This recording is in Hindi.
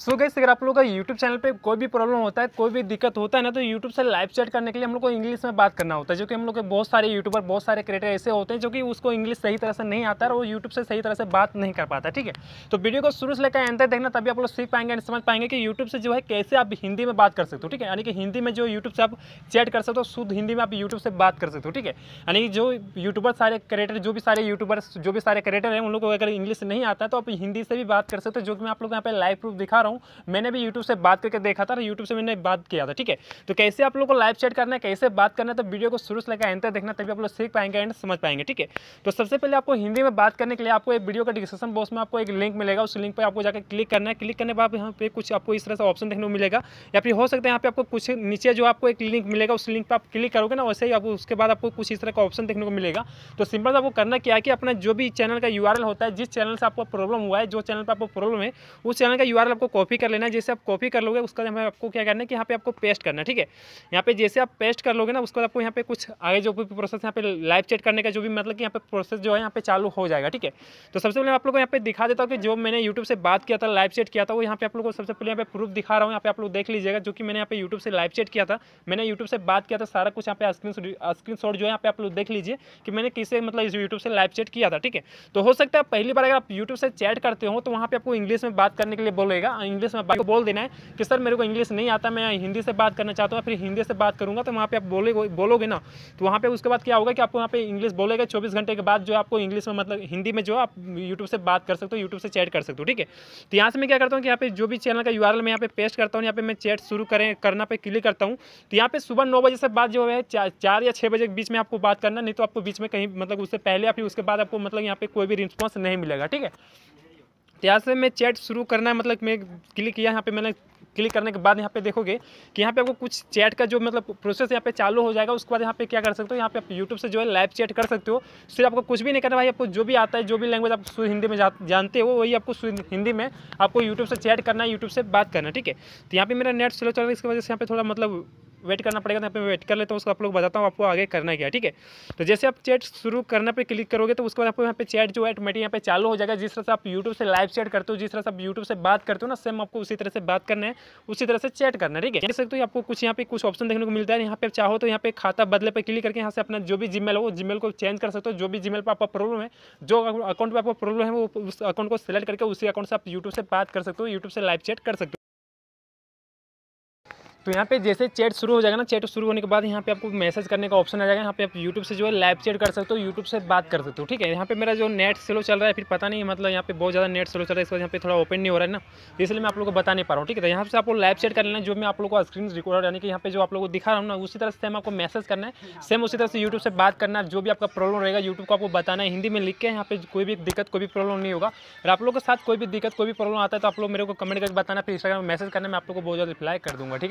सो गैस अगर आप लोगों का यूट्यूब चैनल पे कोई भी प्रॉब्लम होता है कोई भी दिक्कत होता है ना तो यूट्यूब से लाइव चैट करने के लिए हम लोग को इंग्लिश में बात करना होता है जो कि हम लोग के बहुत सारे यूट्यूबर बहुत सारे क्रिएटर ऐसे होते हैं जो कि उसको इंग्लिश सही तरह से नहीं आता है और वो यूट्यूब से सही तरह से बात नहीं कर पाता ठीक है तो वीडियो को शुरू से लेकर एंड देखना तभी आप लोग सीख पाएंगे एंड समझ पाएंगे कि यूट्यूब से जो है कैसे आप हिंदी में बात कर सकते हो ठीक है यानी कि हिंदी में जो यूट्यूब से आप चैट कर सकते हो तो शुद्ध हिंदी में आप यूट्यूब से बात कर सकते हो ठीक है यानी कि जो यूट्यूबर सारे क्रिएटर जो भी सारे यूट्यूबर जो भी सारे क्रिएटर हैं उन लोग को अगर इंग्लिश नहीं आता तो आप हिंदी से भी बात कर सकते हो जो कि मैं आप लोग यहाँ पर लाइव प्रूफ दिखा रहा हूँ मैंने भी यूट्यूब से बात करके देखा था यूट्यूब से मैंने बात किया था ठीक है तो कैसे आप लोग को लाइव चैट करना है कैसे बात करना है तो वीडियो को शुरू से लेकर एंड तक देखना तभी आप लोग सीख पाएंगे एंड समझ पाएंगे ठीक है तो सबसे पहले आपको हिंदी में बात करने के लिए आपको एक वीडियो का डिस्क्रिप्शन बॉक्स में आपको एक लिंक मिलेगा उस लिंक पर आपको जाकर क्लिक करना है क्लिक करने बाद यहाँ पे कुछ आपको इस तरह से ऑप्शन देखने को मिलेगा या फिर हो सकता है यहाँ पे आपको कुछ नीचे जो आपको एक लिंक मिलेगा उस लिंक पर आप क्लिक करोगे ना वैसे ही आपको उसके बाद आपको कुछ इस तरह का ऑप्शन देखने को मिलेगा तो सिंपल आपको करना क्या है कि अपना जो भी चैनल का यू होता है जिस चैनल से आपको प्रॉब्लम हुआ है जो चैनल पर आपको प्रॉब्लम है उस चैनल का यू आपको कॉपी कर लेना जैसे आप कॉपी कर लोगे उसका हमें आपको क्या करना है कि यहाँ पे आपको पेस्ट करना है ठीक है यहाँ पे जैसे आप पेस्ट कर लोगे ना उसके बाद आपको यहाँ पे कुछ आगे जो भी प्रोसेस यहाँ पे लाइव चेट करने का जो भी मतलब कि यहाँ पे प्रोसेस जो है यहाँ पे चालू हो जाएगा ठीक है तो सबसे पहले आप लोग को यहाँ पे दिखा देता हूँ कि जो मैंने यूट्यूब से बात किया था लाइव चेट किया था वो यहाँ पे आप लोग को सबसे पहले यहाँ पे प्रूफ दिखा रहा हूँ यहाँ पे आप लोग देख लीजिएगा जो कि मैंने यहाँ पे यूट्यूब से लाइव चेट किया था मैंने यूट्यूब से बात किया था सारा कुछ यहाँ पे स्क्रीन स्क्रीन शॉट जो है यहाँ पे आप लोग देख लीजिए कि मैंने किसे मतलब इस यूट्यूब से लाइव चेट किया था ठीक है तो हो सकता है पहली बार अगर आप यूट्यूब से चैट करते हो तो वहाँ पे आपको इंग्लिश में बात करने के लिए बोलेगा इंग्लिश में को बोल देना है कि सर मेरे को इंग्लिश नहीं आता मैं हिंदी से बात करना चाहता हूँ फिर हिंदी से बात करूँगा तो वहाँ पर आप बोले बोलोगे ना तो वहाँ पर उसके बाद क्या होगा कि आपको वहाँ पर इंग्लिश बोलेगा चौबीस घंटे के बाद जो आपको इंग्लिश में मतलब हिंदी में जो आप यूट्यूब से बात कर सकते हो यूट्यूब से चैट कर सकते हो ठीक है तो यहाँ से मैं क्या करता हूँ कि यहाँ पे जो भी चैनल का यू मैं यहाँ पे पेस्ट करता हूँ यहाँ पे मैं चैट शुरू करें करना पे क्लिक करता हूँ तो यहाँ पे सुबह नौ बजे से बात जो है चार या छः बजे के बीच में आपको बात करना नहीं तो आपको बीच में कहीं मतलब उससे पहले या फिर उसके बाद आपको मतलब यहाँ पे कोई भी रिस्पॉन्स नहीं मिलेगा ठीक है तो यहाँ से मैं चैट शुरू करना है मतलब मैं क्लिक किया यहाँ पे मैंने क्लिक करने के बाद यहाँ पे देखोगे कि यहाँ पे आपको कुछ चैट का जो मतलब प्रोसेस यहाँ पे चालू हो जाएगा उसके बाद यहाँ पे क्या कर सकते हो यहाँ पे आप यूट्यूब से जो है लाइव चैट कर सकते हो सिर्फ आपको कुछ भी नहीं करना भाई आपको जो भी आता है जो भी लैंग्वेज आप हिंदी में जा, जानते हो वही आपको हिंदी में आपको यूट्यूब से चैट करना है यूट्यूब से बात करना ठीक है तो यहाँ पर मेरा नेट स्लो चल रहा है इसकी वजह से यहाँ पर थोड़ा मतलब वेट करना पड़ेगा तो यहाँ पे वेट कर लेता हूँ उसको आप लोग बताता हूँ आपको आगे करना क्या ठीक है तो जैसे आप चैट शुरू करने पे क्लिक करोगे तो उसके बाद आपको यहाँ पे चैट जो है ऑटोमेटिक यहाँ पे चालू हो जाएगा जिस तरह से आप यूट्यूब से लाइव चैट करते हो जिस तरह से आप यूट्यूब से बात करते हो ना सेम आपको उसी तरह से बात करना है उसी तरह से चैट करना है ठीक है देख सकते हो आपको कुछ यहाँ पे कुछ ऑप्शन देखने को मिलता है यहाँ पे चाहो तो यहाँ पे खाता बदले पर क्लिक करके यहाँ से अपना जो भी जी हो जीमेल को चेंज कर सकते हो जो भी जीमेल पर आपका प्रॉब्लम है जो अकाउंट पर आपको प्रॉब्लम है वो उस अकाउंट को सिलेक्ट करके उसी अकाउंट से आप यूट्यूब से बात कर सकते हो यूट्यूब से लाइव चैट कर सकते हो तो यहाँ पे जैसे चैट शुरू हो जाएगा ना चैट शुरू होने के बाद यहाँ पे आपको मैसेज करने का ऑप्शन आ जाएगा यहाँ पे आप यूट्यूब से जो है लाइव चैट कर सकते हो यूट्यूब से बात कर सकते हो ठीक है यहाँ पे मेरा जो नेट स्लो चल रहा है फिर पता नहीं मतलब यहाँ पे बहुत ज़्यादा नेट स्लो चल रहा है इस इसका यहाँ पे थोड़ा ओपन नहीं हो रहा है ना इसलिए मैं आप लोग को बता नहीं पा रहा हूँ ठीक है तो यहाँ से आपको लाइव चैट कर लेना है जो मैं आप लोग को स्क्रीन रिकॉर्डर यानी कि यहाँ पे जो आप लोग को दिखा रहा हूँ ना उसी तरह से सेम आपको मैसेज करना है सेम उसी तरह से यूट्यूब से बात करना जो भी आपका प्रॉब्लम रहेगा यूट्यूब को आपको बताना है हिंदी में लिख के यहाँ पे कोई भी दिक्कत कोई भी प्रॉब्लम नहीं होगा और आप लोग के साथ कोई भी दिक्कत कोई भी प्रॉब्लम आता है तो आप लोग मेरे को कमेंट करके बताना फिर इंस्टाग्राम में मैसेज करना मैं आप लोग को बहुत ज़्यादा रिप्लाई कर दूँगा ठीक है